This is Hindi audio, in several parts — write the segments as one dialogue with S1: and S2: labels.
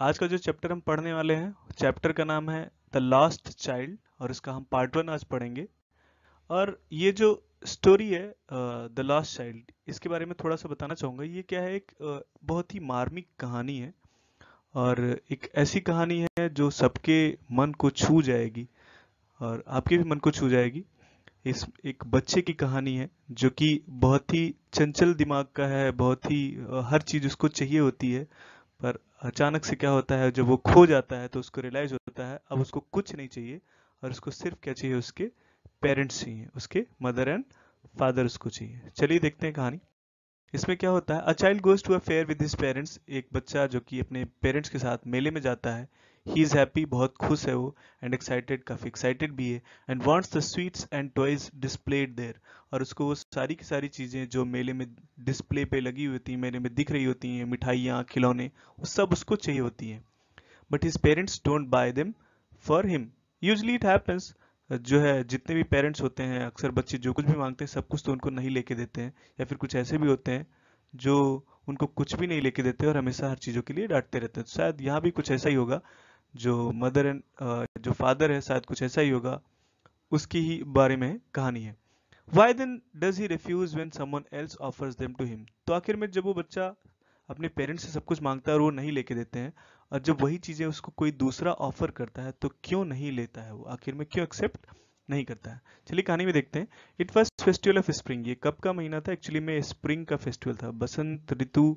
S1: आज का जो चैप्टर हम पढ़ने वाले हैं चैप्टर का नाम है द लास्ट चाइल्ड और इसका हम पार्ट वन आज पढ़ेंगे और ये जो स्टोरी है द लास्ट चाइल्ड इसके बारे में थोड़ा सा बताना चाहूँगा ये क्या है एक बहुत ही मार्मिक कहानी है और एक ऐसी कहानी है जो सबके मन को छू जाएगी और आपके भी मन को छू जाएगी इस एक बच्चे की कहानी है जो कि बहुत ही चंचल दिमाग का है बहुत ही हर चीज़ उसको चाहिए होती है पर अचानक से क्या होता है जब वो खो जाता है तो उसको रियलाइज होता है अब उसको कुछ नहीं चाहिए और उसको सिर्फ क्या चाहिए उसके पेरेंट्स चाहिए उसके मदर एंड फादर उसको चाहिए चलिए देखते हैं कहानी इसमें क्या होता है a child goes to a fair with his parents एक बच्चा जो कि अपने पेरेंट्स के साथ मेले में जाता है ही इज़ हैप्पी बहुत खुश है वो एंड एक्साइटेड काफ़ी एक्साइटेड भी है and wants the sweets and toys displayed there और उसको वो सारी की सारी चीज़ें जो मेले में डिस्प्ले पे लगी हुई थी मेले में दिख रही होती हैं मिठाइयाँ खिलौने वो सब उसको चाहिए होती हैं but his parents don't buy them for him usually it happens जो है जितने भी पेरेंट्स होते हैं अक्सर बच्चे जो कुछ भी मांगते हैं सब कुछ तो उनको नहीं लेके देते हैं या फिर कुछ ऐसे भी होते हैं जो उनको कुछ भी नहीं लेके देते और हमेशा हर चीज़ों के लिए डांटते रहते हैं तो शायद यहाँ भी कुछ ऐसा ही होगा जो मदर एंड uh, जो फादर है शायद कुछ ऐसा ही होगा उसकी ही बारे में कहानी है why then does he refuse when someone else offers them to him तो आखिर में जब वो बच्चा अपने पेरेंट्स से सब कुछ मांगता है और वो नहीं लेके देते हैं और जब वही चीज़ें उसको कोई दूसरा ऑफर करता है तो क्यों नहीं लेता है वो आखिर में क्यों एक्सेप्ट नहीं करता है चलिए कहानी में देखते हैं it was festival of spring ये कब का महीना था एक्चुअली में स्प्रिंग का फेस्टिवल था बसंत ऋतु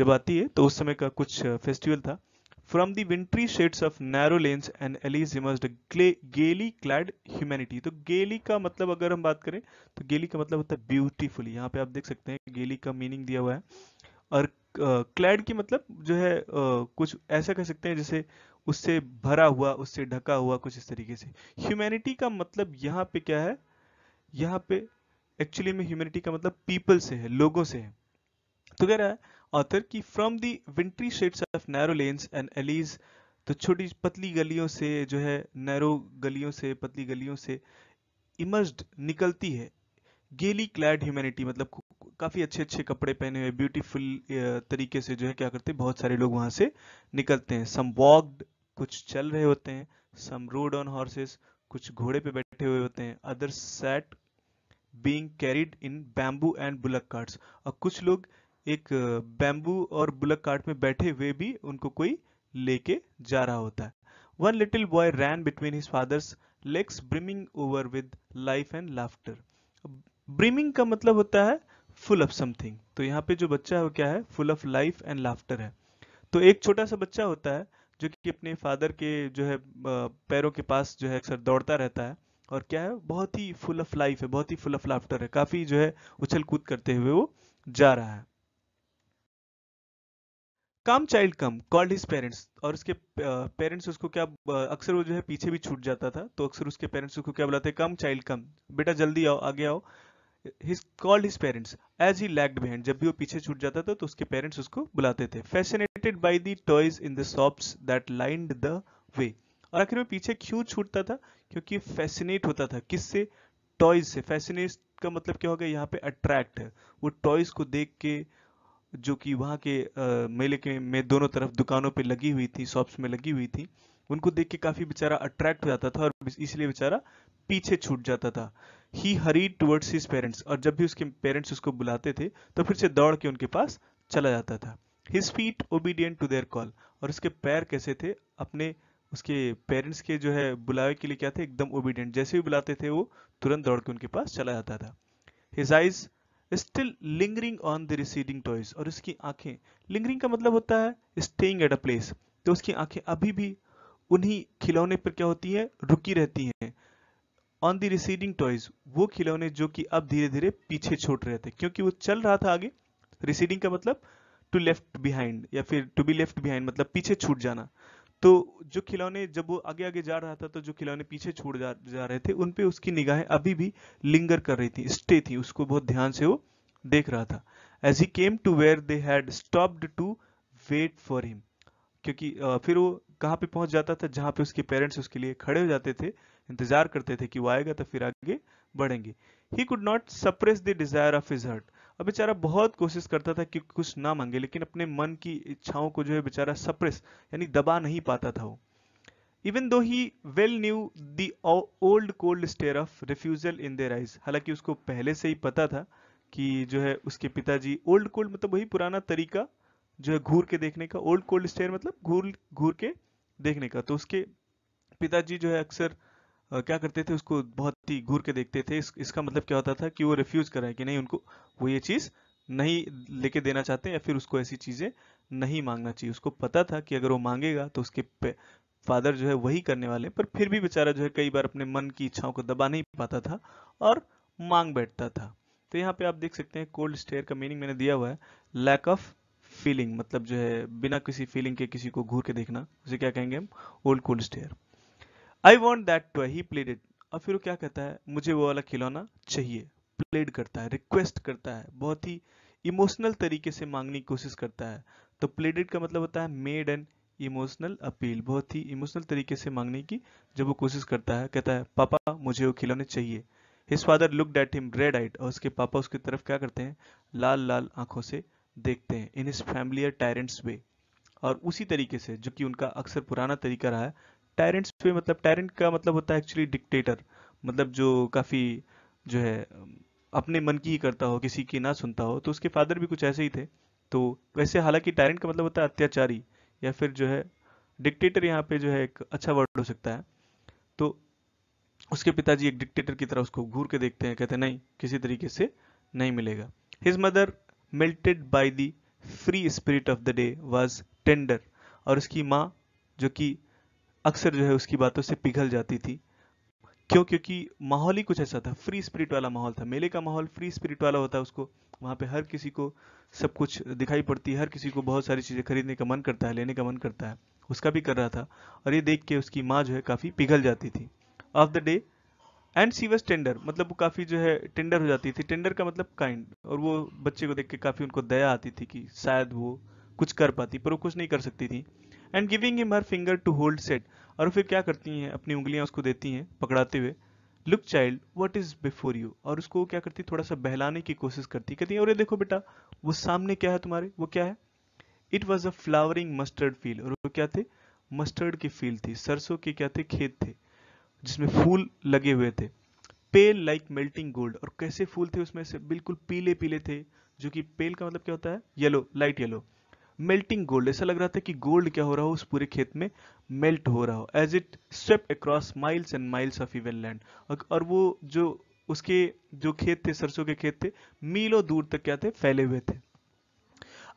S1: जब आती है तो उस समय का कुछ फेस्टिवल था from the wintry shades of narrow lanes and alleys emerge gaily clad humanity तो गेली का मतलब अगर हम बात करें तो गेली का मतलब होता है ब्यूटीफुल यहाँ पे आप देख सकते हैं गेली का मीनिंग दिया हुआ है और क्लैड uh, की मतलब जो है uh, कुछ ऐसा कह सकते हैं जैसे उससे भरा हुआ उससे ढका हुआ कुछ इस तरीके से ह्यूमैनिटी का मतलब यहाँ पे क्या है यहाँ पे एक्चुअली में ह्यूमैनिटी का मतलब पीपल से है लोगों से है तो कह रहा है author की from the wintry shades of narrow lanes and alleys तो छोटी पतली गलियों से जो है नैरो गलियों से पतली गलियों से इमर्ज्ड निकलती है गेली क्लैड ह्यूमैनिटी मतलब काफ़ी अच्छे अच्छे कपड़े पहने हुए ब्यूटीफुल तरीके से जो है क्या करते हैं बहुत सारे लोग वहां से निकलते हैं सम वॉक्ड कुछ चल रहे होते हैं सम रोड ऑन हॉर्सेस कुछ घोड़े पे बैठे हुए होते हैं other set being carried in bamboo and bullock carts और कुछ लोग एक बैम्बू और बुलक कार्ट में बैठे हुए भी उनको कोई लेके जा रहा होता है one little boy ran between his father's legs brimming over with life and laughter brimming का मतलब होता है फुल ऑफ समथिंग तो यहाँ पे जो बच्चा है वो क्या है full of life and laughter है तो एक छोटा सा बच्चा होता है जो कि अपने फादर के जो है पैरों के पास जो है अक्सर दौड़ता रहता है और क्या है बहुत ही फुल ऑफ लाइफ है बहुत ही फुल ऑफ लाफ्टर है काफ़ी जो है उछल कूद करते हुए वो जा रहा है come child come called his parents और उसके पेरेंट्स उसको क्या अक्सर वो जो है पीछे भी छूट जाता था तो अक्सर उसके पेरेंट्स उसको क्या बुलाते कम चाइल्ड कम बेटा जल्दी आओ आगे आओ his called his parents as he lagged behind जब भी वो पीछे छूट जाता था तो उसके पेरेंट्स उसको बुलाते थे fascinated by the toys in the shops that lined the way और आखिर में पीछे क्यों छूटता था क्योंकि फैसिनेट होता था किससे टॉयज से फैसिनेट का मतलब क्या होगा यहाँ पे अट्रैक्ट है वो टॉयज को देख के जो कि वहाँ के मेले के में दोनों तरफ दुकानों पे लगी हुई थी शॉप्स में लगी हुई थी उनको देख के काफ़ी बेचारा अट्रैक्ट हो जाता था और इसलिए बेचारा पीछे छूट जाता था he hurried towards his parents और जब भी उसके पेरेंट्स उसको बुलाते थे तो फिर से दौड़ के उनके पास चला जाता था his feet obedient to their call और उसके पैर कैसे थे अपने उसके पेरेंट्स के जो है बुलावे के लिए क्या थे एकदम ओबीडियंट जैसे भी बुलाते थे वो तुरंत दौड़ के उनके पास चला जाता था his eyes still lingering on the receding toys और उसकी आंखें लिंगरिंग का मतलब होता है स्टेइंग एट अ प्लेस तो उसकी आंखें अभी भी उन्हीं खिलौने पर क्या होती है रुकी रहती हैं ऑन द रिसीडिंग टॉयज वो खिलौने जो कि अब धीरे धीरे पीछे छोड़ रहे थे क्योंकि वो चल रहा था आगे रिसीडिंग का मतलब टू लेफ्ट बिहाइंड या फिर टू बी लेफ्ट बिहाइंड मतलब पीछे छूट जाना तो जो खिलौने जब वो आगे आगे जा रहा था तो जो खिलौने पीछे छोड़ जा, जा रहे थे उन पे उसकी निगाहें अभी भी लिंगर कर रही थी स्टे थी उसको बहुत ध्यान से वो देख रहा था as he came to where they had stopped to wait for him क्योंकि फिर वो कहाँ पे पहुंच जाता था जहां पे उसके पेरेंट्स उसके लिए खड़े हो जाते थे इंतजार करते थे कि वो आएगा तो फिर आगे बढ़ेंगे he could not suppress the desire of his heart अब बेचारा बहुत कोशिश करता था कि कुछ ना मांगे लेकिन अपने मन की इच्छाओं को जो है बेचारा सप्रेस यानी दबा नहीं पाता था वो even though he well knew the old cold stare of refusal in their eyes हालांकि उसको पहले से ही पता था कि जो है उसके पिताजी ओल्ड कोल्ड मतलब वही पुराना तरीका जो है घूर के देखने का ओल्ड कोल्ड स्टेयर मतलब घूर घूर के देखने का तो उसके पिताजी जो है अक्सर क्या करते थे उसको बहुत ही घूर के देखते थे इस, इसका मतलब क्या होता था कि वो रिफ्यूज़ करें कि नहीं उनको वो ये चीज़ नहीं लेके देना चाहते या फिर उसको ऐसी चीज़ें नहीं मांगना चाहिए उसको पता था कि अगर वो मांगेगा तो उसके फादर जो है वही करने वाले पर फिर भी बेचारा जो है कई बार अपने मन की इच्छाओं को दबा नहीं पाता था और मांग बैठता था तो यहाँ पे आप देख सकते हैं कोल्ड स्टेयर का मीनिंग मैंने दिया हुआ है लैक ऑफ फीलिंग मतलब जो है बिना किसी फीलिंग के किसी को घूर के देखना उसे क्या कहेंगे हम old cold stare I want that toy he pleaded it और फिर वो क्या कहता है मुझे वो वाला खिलौना चाहिए प्लेड करता है रिक्वेस्ट करता है बहुत ही इमोशनल तरीके से मांगने की कोशिश करता है तो प्लेडेड का मतलब होता है मेड एन इमोशनल अपील बहुत ही इमोशनल तरीके से मांगने की जब वो कोशिश करता है कहता है पापा मुझे वो खिलौने चाहिए his father looked at him red eyed और उसके पापा उसकी तरफ क्या करते हैं लाल लाल आंखों से देखते हैं in his family tyrants way और उसी तरीके से जो कि उनका अक्सर पुराना तरीका रहा है टायरेंट्स पे मतलब टायरेंट का मतलब होता है एक्चुअली डिक्टेटर मतलब जो काफ़ी जो है अपने मन की ही करता हो किसी की ना सुनता हो तो उसके फादर भी कुछ ऐसे ही थे तो वैसे हालांकि टायरेंट का मतलब होता है अत्याचारी या फिर जो है डिक्टेटर यहाँ पे जो है एक अच्छा वर्ड हो सकता है तो उसके पिताजी एक डिक्टेटर की तरह उसको घूर के देखते हैं कहते हैं नहीं किसी तरीके से नहीं मिलेगा his mother melted by the free spirit of the day was tender और उसकी माँ जो कि अक्सर जो है उसकी बातों से पिघल जाती थी क्यों क्योंकि माहौल ही कुछ ऐसा था फ्री स्पिरिट वाला माहौल था मेले का माहौल फ्री स्पिरिट वाला होता है उसको वहाँ पे हर किसी को सब कुछ दिखाई पड़ती है हर किसी को बहुत सारी चीज़ें खरीदने का मन करता है लेने का मन करता है उसका भी कर रहा था और ये देख के उसकी माँ जो है काफ़ी पिघल जाती थी of the day and she was tender मतलब वो काफ़ी जो है टेंडर हो जाती थी टेंडर का मतलब काइंड और वो बच्चे को देख के काफ़ी उनको दया आती थी कि शायद वो कुछ कर पाती पर वो कुछ नहीं कर सकती थी and giving him her finger to hold said और फिर क्या करती हैं अपनी उंगलियां उसको देती हैं पकड़ाते हुए look child what is before you और उसको क्या करती थोड़ा सा बहलाने की कोशिश करती कहती है अरे देखो बेटा वो सामने क्या है तुम्हारे वो क्या है it was a flowering mustard field और वो क्या थे मस्टर्ड की फील थी सरसों के क्या थे खेत थे जिसमें फूल लगे हुए थे पेल लाइक मेल्टिंग गोल्ड और कैसे फूल थे उसमें से बिल्कुल पीले पीले थे जो कि पेल का मतलब क्या होता है yellow light yellow melting gold ऐसा लग रहा था कि गोल्ड क्या हो रहा हो उस पूरे खेत में मेल्ट हो रहा हो as it swept across miles and miles of even land और वो जो उसके जो खेत थे सरसों के खेत थे मीलों दूर तक क्या थे फैले हुए थे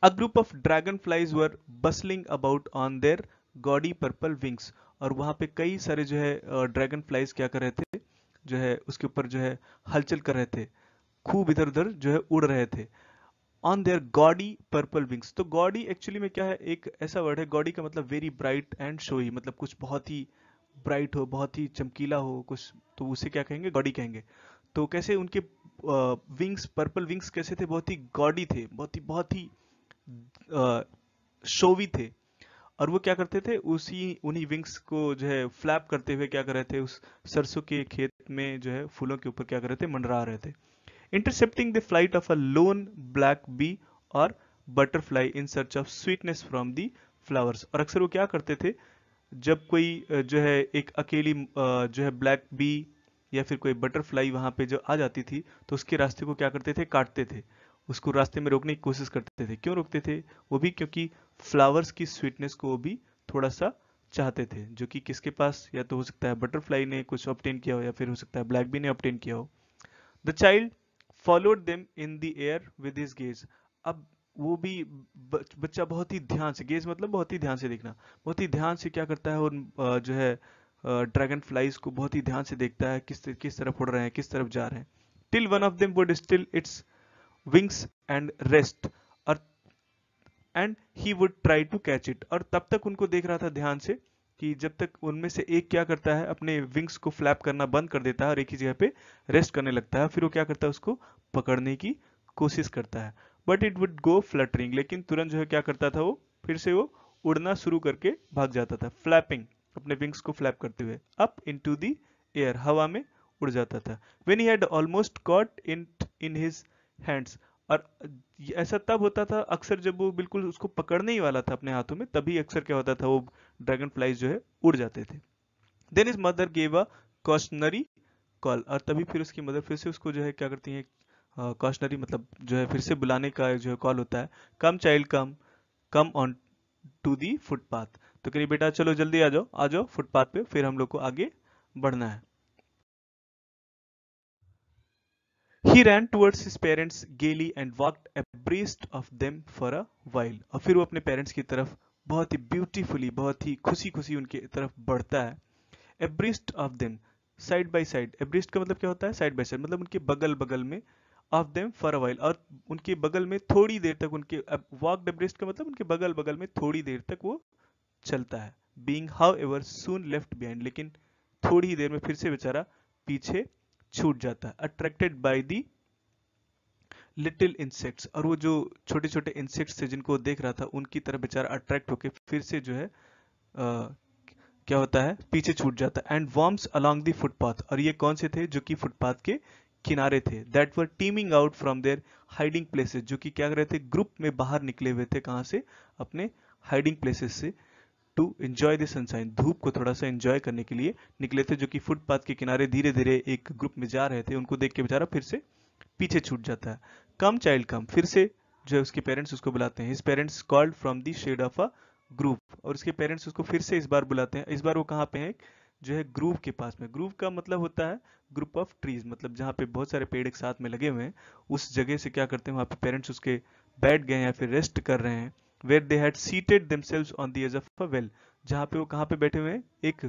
S1: a group of dragonflies were bustling about on their gaudy purple wings और वहां पे कई सारे जो है ड्रैगन फ्लाइज क्या कर रहे थे जो है उसके ऊपर जो है हलचल कर रहे थे खूब इधर उधर जो है उड़ रहे थे on their gaudy purple wings तो गॉडी एक्चुअली में क्या है एक ऐसा वर्ड है गॉडी का मतलब वेरी ब्राइट एंड शोई मतलब कुछ बहुत ही ब्राइट हो बहुत ही चमकीला हो कुछ तो उसे क्या कहेंगे गॉडी कहेंगे तो कैसे उनके विंग्स पर्पल विंग्स कैसे थे बहुत ही गॉडी थे बहुत ही बहुत ही शोवी थे और वो क्या करते थे उसी उन्हीं विंग्स को जो है फ्लैप करते हुए क्या कर रहे थे उस सरसों के खेत में जो है फूलों के ऊपर क्या कर रहे थे मंडरा रहे थे intercepting the flight of a lone black bee or butterfly in search of sweetness from the flowers और अक्सर वो क्या करते थे जब कोई जो है एक अकेली जो है ब्लैक बी या फिर कोई बटरफ्लाई वहां पे जो आ जाती थी तो उसके रास्ते को क्या करते थे काटते थे उसको रास्ते में रोकने की कोशिश करते थे क्यों रोकते थे वो भी क्योंकि फ्लावर्स की स्वीटनेस को वो भी थोड़ा सा चाहते थे जो कि किसके पास या तो हो सकता है बटरफ्लाई ने कुछ ऑप्टेन किया हो या फिर हो सकता है ब्लैक बी ने ऑप्टेन किया हो the child followed them in the air with his gaze अब वो भी बच्चा बहुत ही ध्यान से गेज मतलब बहुत ही ध्यान से देखना बहुत ही ध्यान से क्या करता है और जो है ड्रैगन फ्लाइज को बहुत ही ध्यान से देखता है किस किस तरफ उड़ रहे हैं किस तरफ जा रहे हैं till one of them would still its wings and rest और and he would try to catch it और तब तक उनको देख रहा था ध्यान से कि जब तक उनमें से एक क्या करता है अपने विंग्स को फ्लैप करना बंद कर देता है और एक ही जगह पे रेस्ट करने लगता है फिर वो क्या करता है उसको पकड़ने की कोशिश करता है but it would go fluttering लेकिन तुरंत जो है क्या करता था वो फिर से वो उड़ना शुरू करके भाग जाता था फ्लैपिंग अपने विंग्स को फ्लैप करते हुए up into the air हवा में उड़ जाता था when he had almost caught in in his hands और ऐसा तब होता था अक्सर जब वो बिल्कुल उसको पकड़ने ही वाला था अपने हाथों में तभी अक्सर क्या होता था वो ड्रैगन फ्लाइज जो है उड़ जाते थे then his mother gave a cautionary call और तभी फिर उसकी मदर फिर से उसको जो है क्या करती है कॉशनरी मतलब जो है फिर से बुलाने का जो है कॉल होता है come child come come on to the footpath तो कह बेटा चलो जल्दी आ जाओ आ जाओ फुटपाथ पे फिर हम लोग को आगे बढ़ना है he ran towards his parents gaily and walked abreast of them for a while. और फिर वो अपने पेरेंट्स की तरफ बहुत ही ब्यूटीफुली बहुत ही खुशी खुशी उनके तरफ बढ़ता है abreast of them side by side abreast का मतलब क्या होता है साइड बाई साइड मतलब उनके बगल बगल में of them for a while और उनके बगल में थोड़ी देर तक उनके वॉक एब्रिस्ट का मतलब उनके बगल बगल में थोड़ी देर तक वो चलता है being however soon left behind लेकिन थोड़ी ही देर में फिर से बेचारा पीछे छूट जाता है attracted by the little insects और वो जो छोटे छोटे इंसेक्ट्स थे जिनको देख रहा था उनकी तरह बेचारा अट्रैक्ट होकर फिर से जो है आ, क्या होता है पीछे छूट जाता है and worms along the footpath और ये कौन से थे जो कि फुटपाथ के किनारे थे that were teeming out from their hiding places जो कि क्या कर रहे थे ग्रुप में बाहर निकले हुए थे कहाँ से अपने हाइडिंग प्लेसेस से टू एंजॉय द सनशाइन धूप को थोड़ा सा एंजॉय करने के लिए निकले थे जो कि फुटपाथ के किनारे धीरे धीरे एक ग्रुप में जा रहे थे उनको देख के बेचारा फिर से पीछे छूट जाता है कम चाइल्ड कम फिर से जो है उसके पेरेंट्स उसको बुलाते हैं his parents called from the shade of a grove और उसके पेरेंट्स उसको फिर से इस बार बुलाते हैं इस बार वो कहाँ पे हैं जो है ग्रूव के पास में ग्रूव का मतलब होता है ग्रुप ऑफ ट्रीज मतलब जहाँ पे बहुत सारे पेड़ एक साथ में लगे हुए हैं उस जगह से क्या करते हैं वहाँ पे पेरेंट्स उसके बैठ गए हैं या फिर रेस्ट कर रहे हैं where they had seated themselves on the edge of a well जहाँ पे वो कहाँ पे बैठे हुए हैं एक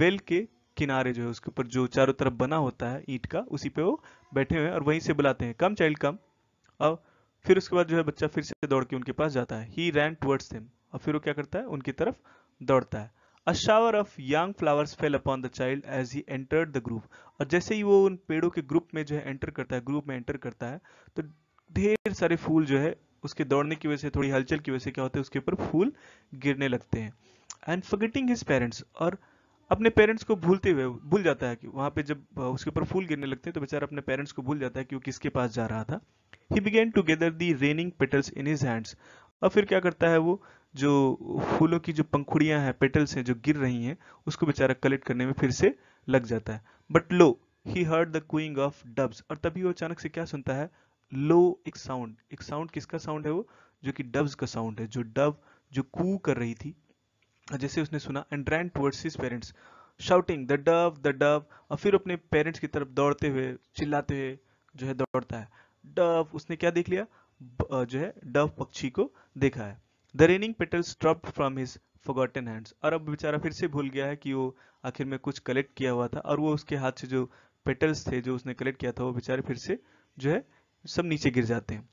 S1: वेल के किनारे जो है उसके ऊपर जो चारों तरफ बना होता है ईट का उसी पे वो बैठे हुए हैं और वहीं से बुलाते हैं कम चाइल्ड कम और फिर उसके बाद जो है बच्चा फिर से दौड़ के उनके पास जाता है ही रैन टूवर्ड्स हिम और फिर वो क्या करता है उनकी तरफ दौड़ता है a shower of young flowers fell upon the child as he entered the grove और जैसे ही वो उन पेड़ों के ग्रुप में जो है एंटर करता है ग्रुप में एंटर करता है तो ढेर सारे फूल जो है उसके दौड़ने की वजह से थोड़ी हलचल की वजह से क्या होता है उसके ऊपर फूल गिरने लगते हैं एंड फर्गेटिंग हिज पेरेंट्स और अपने पेरेंट्स को भूलते हुए भूल जाता है कि वहाँ पे जब उसके ऊपर फूल गिरने लगते हैं तो बेचारा अपने पेरेंट्स को भूल जाता है कि वो किसके पास जा रहा था he began to gather the raining petals in his hands और फिर क्या करता है वो जो फूलों की जो पंखुड़ियाँ हैं पेटल्स हैं जो गिर रही हैं उसको बेचारा कलेक्ट करने में फिर से लग जाता है but lo he heard the cooing of doves और तभी वो अचानक से क्या सुनता है लो एक साउंड एक साउंड किसका साउंड है वो जो कि डब्स का साउंड है जो डब जो कू कर रही थी जैसे उसने सुना and ran towards his parents shouting the dove the dove और फिर अपने पेरेंट्स की तरफ दौड़ते हुए चिल्लाते हुए जो है दौड़ता है डव उसने क्या देख लिया जो है डव पक्षी को देखा है the raining petals drop from his forgotten hands और अब बेचारा फिर से भूल गया है कि वो आखिर में कुछ कलेक्ट किया हुआ था और वो उसके हाथ से जो पेटल्स थे जो उसने कलेक्ट किया था वो बेचारे फिर से जो है सब नीचे गिर जाते हैं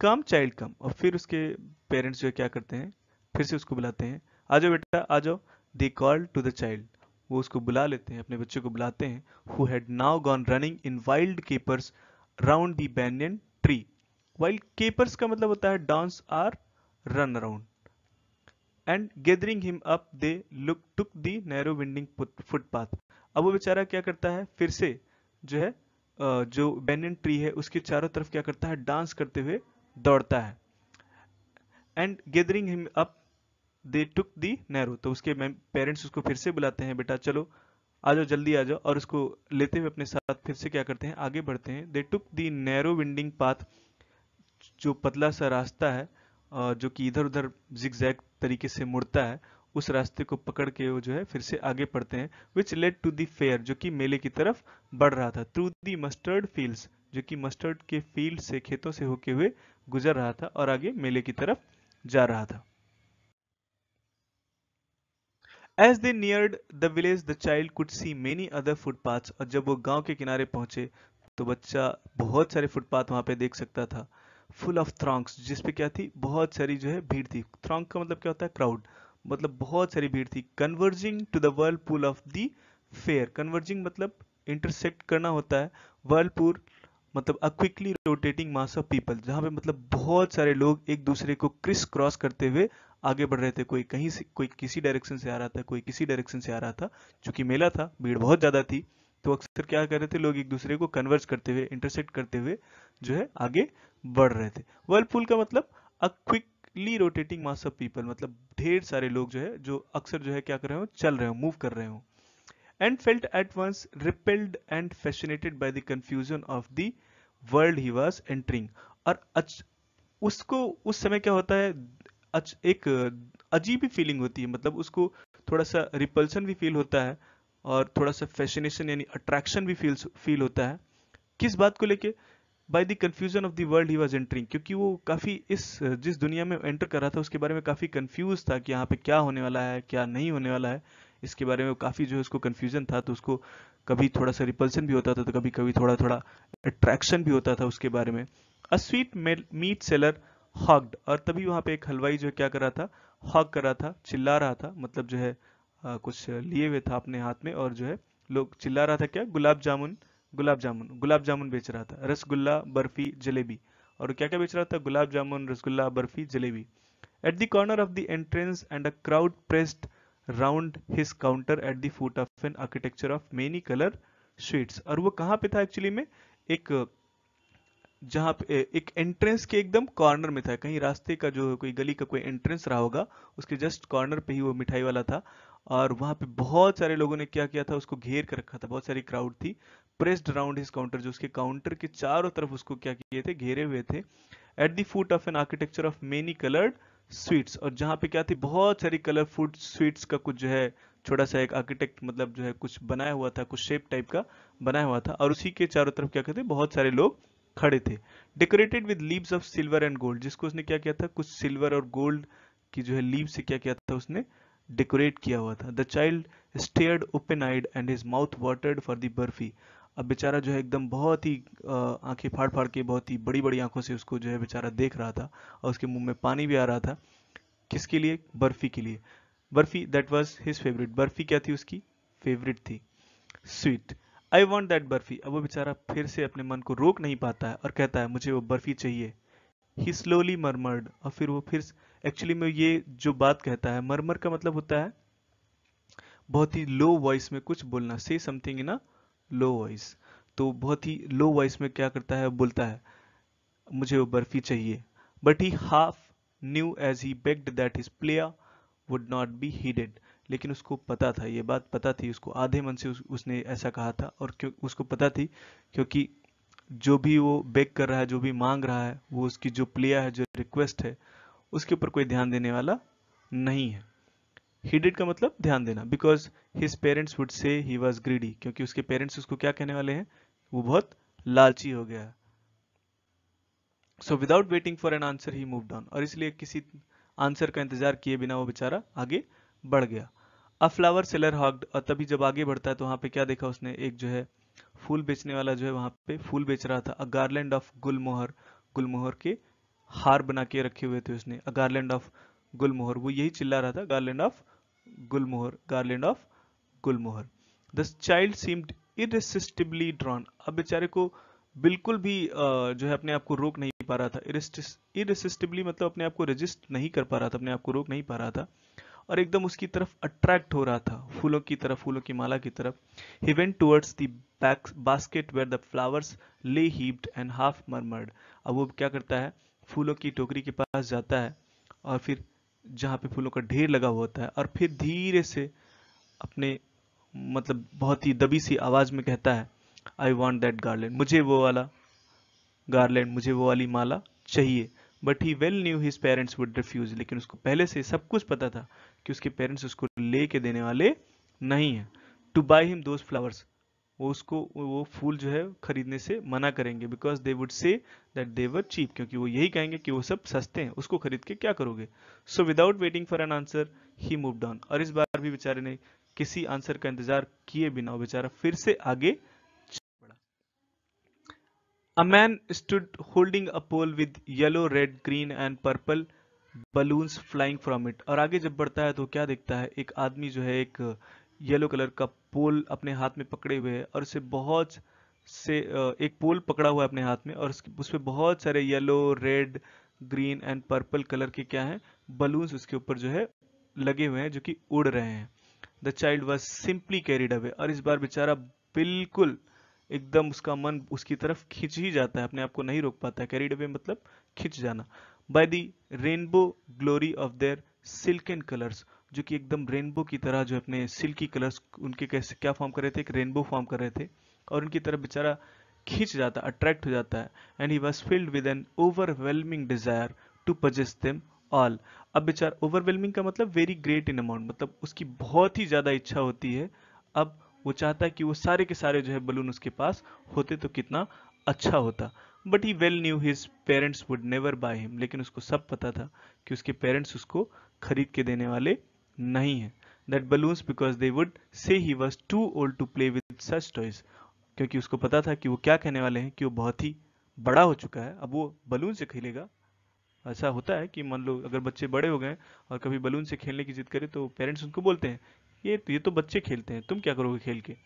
S1: कम चाइल्ड कम और फिर उसके पेरेंट्स जो क्या करते हैं फिर से उसको बुलाते हैं आ जाओ बेटा आ जाओ they call to the child वो उसको बुला लेते हैं अपने बच्चे को बुलाते हैं who had now gone running in wild capers round the banyan tree wild capers का मतलब होता है dance or run around and gathering him up they look took the narrow winding footpath अब वो बेचारा क्या करता है फिर से जो है जो बेनियन ट्री है उसके चारों तरफ क्या करता है डांस करते हुए दौड़ता है and gathering him up they took the narrow तो उसके पेरेंट्स उसको फिर से बुलाते हैं बेटा चलो आ जाओ जल्दी आ जाओ और उसको लेते हुए अपने साथ फिर से क्या करते हैं आगे बढ़ते हैं they took the narrow winding path जो पतला सा रास्ता है जो कि इधर उधर जिग तरीके से मुड़ता है उस रास्ते को पकड़ के वो जो है फिर से आगे पढ़ते हैं which led to the fair जो कि मेले की तरफ बढ़ रहा था थ्रू दी मस्टर्ड फील्ड जो कि मस्टर्ड के फील्ड से खेतों से होके हुए गुजर रहा था और आगे मेले की तरफ जा रहा था as they neared the village the child could see many other footpath और जब वो गांव के किनारे पहुंचे तो बच्चा बहुत सारे फुटपाथ वहां पे देख सकता था फुल ऑफ थ्रॉन्क्स जिसपे क्या थी बहुत सारी जो है भीड़ थी थ्रॉन्क का मतलब क्या होता है क्राउड मतलब बहुत सारी भीड़ थी converging to the whirlpool of the fair converging मतलब इंटरसेक्ट करना होता है वर्ल्ड पूल मतलब a quickly rotating mass of people जहां पे मतलब बहुत सारे लोग एक दूसरे को क्रिस क्रॉस करते हुए आगे बढ़ रहे थे कोई कहीं से कोई किसी डायरेक्शन से आ रहा था कोई किसी डायरेक्शन से आ रहा था चूंकि मेला था भीड़ बहुत ज़्यादा थी तो अक्सर क्या कर रहे थे लोग एक दूसरे को कन्वर्ज करते हुए इंटरसेक्ट करते हुए जो है आगे बढ़ रहे थे वर्ल्ड वर्लपूल का मतलब a quickly rotating mass of people मतलब ढेर सारे लोग जो है जो अक्सर जो है क्या कर रहे हो चल रहे हो मूव कर रहे हो and felt at once repelled and fascinated by the confusion of the world he was entering और अच, उसको उस समय क्या होता है अच, एक अजीब ही फीलिंग होती है मतलब उसको थोड़ा सा रिपल्सन भी फील होता है और थोड़ा सा फैसिनेशन यानी अट्रैक्शन भी फील फील होता है किस बात को लेके by the confusion of the world he was entering क्योंकि वो काफ़ी इस जिस दुनिया में एंटर कर रहा था उसके बारे में काफ़ी कंफ्यूज था कि यहाँ पे क्या होने वाला है क्या नहीं होने वाला है इसके बारे में काफ़ी जो है उसको कंफ्यूजन था तो उसको कभी थोड़ा सा रिपल्सन भी होता था तो कभी कभी थोड़ा थोड़ा अट्रैक्शन भी होता था उसके बारे में a sweetmeat seller hawked और तभी वहाँ पे एक हलवाई जो क्या कर रहा था हॉक कर रहा था चिल्ला रहा था मतलब जो है आ, कुछ लिए हुए था अपने हाथ में और जो है लोग चिल्ला रहा था क्या गुलाब जामुन गुलाब जामुन गुलाब जामुन बेच रहा था रसगुल्ला बर्फी जलेबी और क्या क्या बेच रहा था gulab jamun rasgulla barfi jalebi at the corner of the entrance and a crowd pressed round his counter at the foot of an architecture of many colour sweets और वो कहाँ पे था एक्चुअली में एक जहाँ पे एक एंट्रेंस के एकदम कॉर्नर में था कहीं रास्ते का जो कोई गली का कोई एंट्रेंस रहा होगा उसके जस्ट कॉर्नर पे ही वो मिठाई वाला था और वहां पे बहुत सारे लोगों ने क्या किया था उसको घेर कर रखा था बहुत सारी क्राउड थी प्रेस्ड राउंड हिज काउंटर जो उसके काउंटर के चारों तरफ उसको क्या किए थे घेरे हुए थे at the foot of an architecture of many coloured sweets और जहां पे क्या थी बहुत सारी कलरफुल स्वीट्स का कुछ जो है छोटा सा एक आर्किटेक्ट मतलब जो है कुछ बनाया हुआ था कुछ शेप टाइप का बनाया हुआ था और उसी के चारों तरफ क्या कहते बहुत सारे लोग खड़े थे decorated with leaves of silver and gold जिसको उसने क्या किया था कुछ सिल्वर और गोल्ड की जो है लीव से क्या किया था उसने डेकोरेट किया हुआ था the child stared open eyed and his mouth watered for the barfi अब बेचारा जो है एकदम बहुत ही आंखें फाड़ फाड़ के बहुत ही बड़ी बड़ी आंखों से उसको जो है बेचारा देख रहा था और उसके मुंह में पानी भी आ रहा था किसके लिए बर्फी के लिए barfi that was his favourite barfi क्या थी उसकी फेवरेट थी sweet I want that barfi अब वो बेचारा फिर से अपने मन को रोक नहीं पाता है और कहता है मुझे वो बर्फी चाहिए ही स्लोली मरमर्ड और फिर वो फिर एक्चुअली में ये जो बात कहता है मरमर का मतलब होता है बहुत ही लो वॉइस में कुछ बोलना से something in a low voice तो बहुत ही लो वॉइस में क्या करता है बोलता है मुझे वो बर्फी चाहिए but he half knew as he begged that his plea would not be heeded लेकिन उसको पता था ये बात पता थी उसको आधे मन से उस, उसने ऐसा कहा था और क्यों उसको पता थी क्योंकि जो भी वो बेक कर रहा है जो भी मांग रहा है वो उसकी जो प्लेयर है जो रिक्वेस्ट है उसके ऊपर कोई ध्यान देने वाला नहीं है हीडेड का मतलब ध्यान देना because his parents would say he was greedy क्योंकि उसके पेरेंट्स उसको क्या कहने वाले हैं वो बहुत लालची हो गया so without waiting for an answer he move down और इसलिए किसी आंसर का इंतजार किए बिना वो बेचारा आगे बढ़ गया अ फ्लावर सेलर हॉग्ड और तभी जब आगे बढ़ता है तो वहां पे क्या देखा उसने एक जो है फूल बेचने वाला जो है वहां पे फूल बेच रहा था अ गार्लैंड ऑफ गुलमोहर गुलमोहर के हार बना के रखे हुए थे उसने अ गार्लैंड ऑफ गुलमोहर वो यही चिल्ला रहा था garland of gulmohar garland of gulmohar the child seemed irresistibly drawn अब बेचारे को बिल्कुल भी जो है अपने आप को रोक नहीं पा रहा था इरेसिस्टिबली मतलब अपने आप को रजिस्ट नहीं कर पा रहा था अपने आप को रोक नहीं पा रहा था और एकदम उसकी तरफ अट्रैक्ट हो रहा था फूलों की तरफ फूलों की माला की तरफ he went towards the basket where the flowers lay heaped and half murmured अब वो क्या करता है फूलों की टोकरी के पास जाता है और फिर जहाँ पे फूलों का ढेर लगा हुआ होता है और फिर धीरे से अपने मतलब बहुत ही दबी सी आवाज़ में कहता है आई वॉन्ट दैट गार्लैंड मुझे वो वाला गार्लैंड मुझे वो वाली माला चाहिए but he well knew his parents would refuse लेकिन उसको पहले से सब कुछ पता था कि उसके पेरेंट्स उसको ले के देने वाले नहीं है to buy him those flowers वो उसको वो फूल जो है खरीदने से मना करेंगे because they would say that they were cheap क्योंकि वो यही कहेंगे कि वो सब सस्ते हैं उसको खरीद के क्या करोगे so without waiting for an answer he move down और इस बार भी बेचारे ने किसी आंसर का इंतजार किए बिना वो बेचारा फिर से आगे A man stood holding a pole with yellow, red, green, and purple balloons flying from it और आगे जब बढ़ता है तो क्या देखता है एक आदमी जो है एक येलो कलर का पोल अपने हाथ में पकड़े हुए है और उसे बहुत से एक पोल पकड़ा हुआ है अपने हाथ में और उस पर बहुत सारे yellow red green and purple colour के क्या है बलून्स उसके ऊपर जो है लगे हुए हैं जो कि उड़ रहे हैं the child was simply carried away और इस बार बेचारा बिल्कुल एकदम उसका मन उसकी तरफ खींच ही जाता है अपने आप को नहीं रोक पाता है कैरिड अवे मतलब खींच जाना by the rainbow glory of their silk and colours जो कि एकदम रेनबो की तरह जो अपने सिल्की कलर्स उनके कैसे क्या फॉर्म कर रहे थे एक रेनबो फॉर्म कर रहे थे और उनकी तरफ बेचारा खींच जाता अट्रैक्ट हो जाता है and he was filled with an overwhelming desire to possess them all अब बेचार ओवरवेलमिंग का मतलब वेरी ग्रेट इन अमाउंट मतलब उसकी बहुत ही ज़्यादा इच्छा होती है अब वो चाहता है कि वो सारे के सारे जो है बलून उसके पास होते तो कितना अच्छा होता but he well knew his parents would never buy him लेकिन उसको सब पता था कि उसके पेरेंट्स उसको खरीद के देने वाले नहीं हैं that balloons because they would say he was too old to play with such toys क्योंकि उसको पता था कि वो क्या कहने वाले हैं कि वो बहुत ही बड़ा हो चुका है अब वो बलून से खेलेगा ऐसा होता है कि मान लो अगर बच्चे बड़े हो गए और कभी बलून से खेलने की जिद करें तो पेरेंट्स उनको बोलते हैं ये तो ये तो बच्चे खेलते हैं तुम क्या करोगे खेल के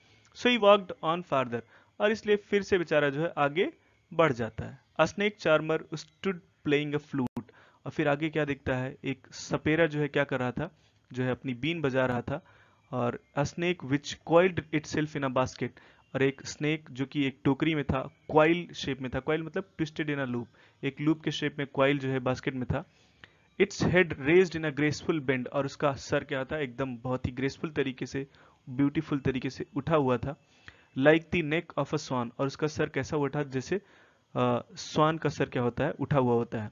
S1: so he walked on farther और इसलिए फिर से बेचारा जो है आगे बढ़ जाता है a snake charmer stood playing a flute और फिर आगे क्या दिखता है एक सपेरा जो है क्या कर रहा था जो है अपनी बीन बजा रहा था और a snake which coiled itself in a basket और एक स्नेक जो कि एक टोकरी में था क्वाइल शेप में था क्वाइल मतलब ट्विस्टेड इन अ लूप एक लूप के शेप में क्वाइल जो है बास्केट में था its head raised in a graceful bend और उसका सर क्या था एकदम बहुत ही ग्रेसफुल तरीके से ब्यूटीफुल तरीके से उठा हुआ था like the neck of a swan और उसका सर कैसा उठा जैसे स्वान का सर क्या होता है उठा हुआ होता है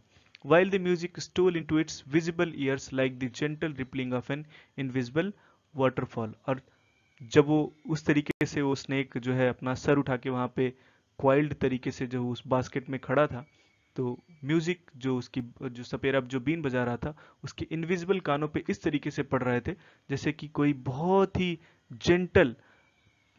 S1: while the music stole into its visible ears like the gentle rippling of an invisible waterfall और जब वो उस तरीके से वो स्नेक जो है अपना सर उठा के वहाँ पे क्वाइल्ड तरीके से जो उस बास्केट में खड़ा था तो म्यूज़िक जो उसकी जो सपेरा जो बीन बजा रहा था उसके इनविजिबल कानों पे इस तरीके से पड़ रहे थे जैसे कि कोई बहुत ही जेंटल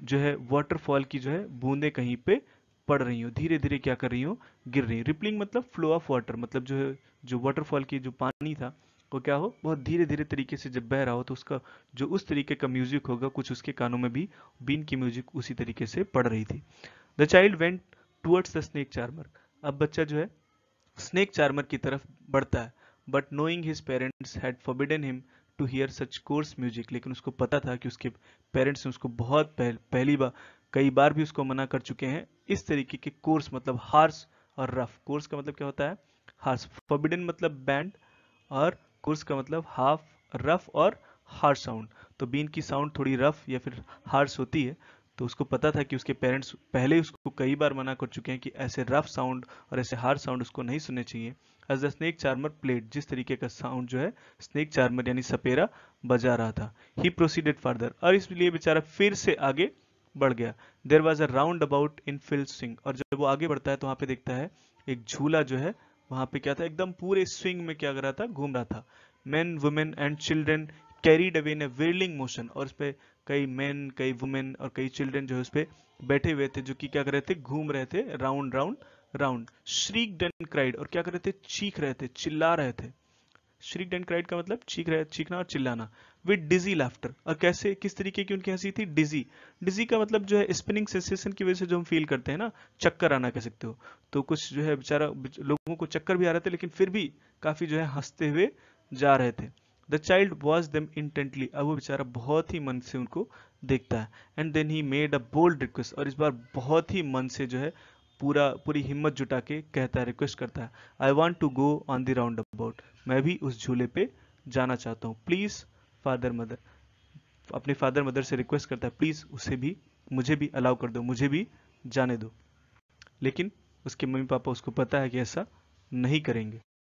S1: जो है वाटरफॉल की जो है बूंदे कहीं पे पड़ रही हो धीरे धीरे क्या कर रही हो गिर रही हो रिपलिंग मतलब फ्लो ऑफ वाटर मतलब जो है जो वाटरफॉल की जो पानी था वो क्या हो बहुत धीरे धीरे तरीके से जब बह रहा हो तो उसका जो उस तरीके का म्यूजिक होगा कुछ उसके कानों में भी बीन की म्यूजिक उसी तरीके से पड़ रही थी the child went towards the snake charmer अब बच्चा जो है स्नेक चार्मर की तरफ बढ़ता है but knowing his parents had forbidden him to hear such coarse music लेकिन उसको पता था कि उसके पेरेंट्स ने उसको बहुत पहल, पहली बार कई बार भी उसको मना कर चुके हैं इस तरीके के कोर्स मतलब हार्स और रफ कोर्स का मतलब क्या होता है हार्स फॉरबिडन मतलब बैंड और कोर्स का मतलब हाफ रफ और हार्स साउंड तो बीन की साउंड थोड़ी रफ या फिर हार्स होती है तो उसको पता था कि उसके पेरेंट्स पहले ही उसको कई बार मना कर चुके हैं कि ऐसे रफ साउंड और ऐसे हार्ड साउंड उसको नहीं सुनने चाहिए as the snake charmer played जिस तरीके का साउंड जो है स्नेक चार्मर यानी सपेरा बजा रहा था ही प्रोसीडेड फर्दर और इसलिए बेचारा फिर से आगे बढ़ गया there was a roundabout in full swing और जब वो आगे बढ़ता है तो वहां पे देखता है एक झूला जो है वहां पे क्या था एकदम पूरे स्विंग में क्या कर रहा था घूम रहा था men women and children carried away in a wheeling motion और उस पर कई मेन कई वुमेन और कई चिल्ड्रेन जो है उस पर बैठे हुए थे जो कि क्या कर रहे थे घूम रहे थे round round round shriek and cried और क्या कर रहे थे चीख रहे थे चिल्ला रहे थे श्रीक एंड क्राइड का मतलब चीख रहे चीखना और चिल्लाना विद डिजी लाफ्टर और कैसे किस तरीके की उनकी हंसी थी डिजी डिजी का मतलब जो है स्पिनिंग सेंसेशन की वजह से जो हम फील करते हैं ना चक्कर आना कह सकते हो तो कुछ जो है बेचारा लोगों को चक्कर भी आ रहे थे लेकिन फिर भी काफी जो है हंसते हुए जा रहे थे the child was them intently अब वो बेचारा बहुत ही मन से उनको देखता है and then he made a bold request और इस बार बहुत ही मन से जो है पूरा पूरी हिम्मत जुटा के कहता है रिक्वेस्ट करता है I want to go on the roundabout मैं भी उस झूले पे जाना चाहता हूँ प्लीज़ फादर मदर अपने फादर मदर से रिक्वेस्ट करता है प्लीज़ उसे भी मुझे भी अलाउ कर दो मुझे भी जाने दो लेकिन उसके मम्मी पापा उसको पता है कि ऐसा नहीं करेंगे